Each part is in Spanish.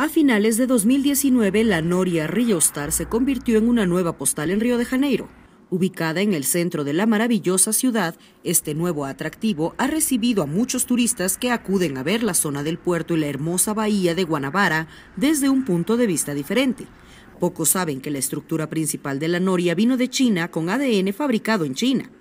A finales de 2019, la noria Río Star se convirtió en una nueva postal en Río de Janeiro. Ubicada en el centro de la maravillosa ciudad, este nuevo atractivo ha recibido a muchos turistas que acuden a ver la zona del puerto y la hermosa bahía de Guanabara desde un punto de vista diferente. Pocos saben que la estructura principal de la noria vino de China con ADN fabricado en China.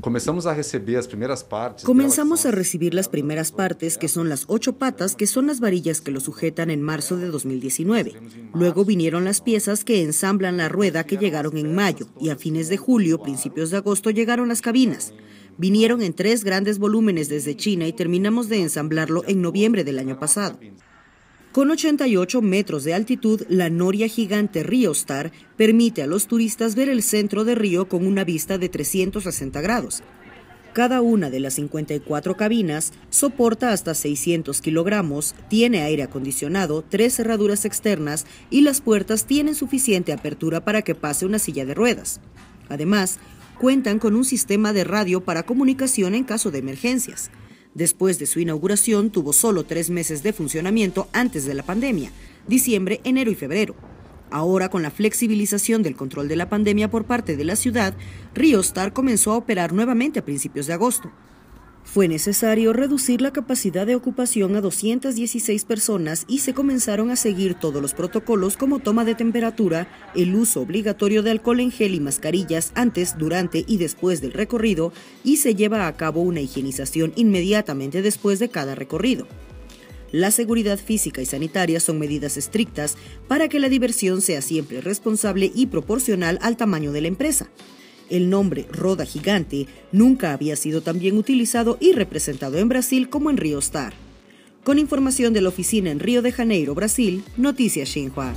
Comenzamos a recibir las primeras partes. Comenzamos a recibir las primeras partes, que son las ocho patas, que son las varillas que lo sujetan en marzo de 2019. Luego vinieron las piezas que ensamblan la rueda, que llegaron en mayo, y a fines de julio, principios de agosto, llegaron las cabinas. Vinieron en tres grandes volúmenes desde China y terminamos de ensamblarlo en noviembre del año pasado. Con 88 metros de altitud, la noria gigante Río Star permite a los turistas ver el centro de Río con una vista de 360 grados. Cada una de las 54 cabinas soporta hasta 600 kilogramos, tiene aire acondicionado, tres cerraduras externas y las puertas tienen suficiente apertura para que pase una silla de ruedas. Además, cuentan con un sistema de radio para comunicación en caso de emergencias. Después de su inauguración tuvo solo tres meses de funcionamiento antes de la pandemia, diciembre, enero y febrero. Ahora, con la flexibilización del control de la pandemia por parte de la ciudad, Río Star comenzó a operar nuevamente a principios de agosto. Fue necesario reducir la capacidad de ocupación a 216 personas y se comenzaron a seguir todos los protocolos como toma de temperatura, el uso obligatorio de alcohol en gel y mascarillas antes, durante y después del recorrido y se lleva a cabo una higienización inmediatamente después de cada recorrido. La seguridad física y sanitaria son medidas estrictas para que la diversión sea siempre responsable y proporcional al tamaño de la empresa. El nombre Roda Gigante nunca había sido tan bien utilizado y representado en Brasil como en Río Star. Con información de la oficina en Río de Janeiro, Brasil, Noticias Xinhua.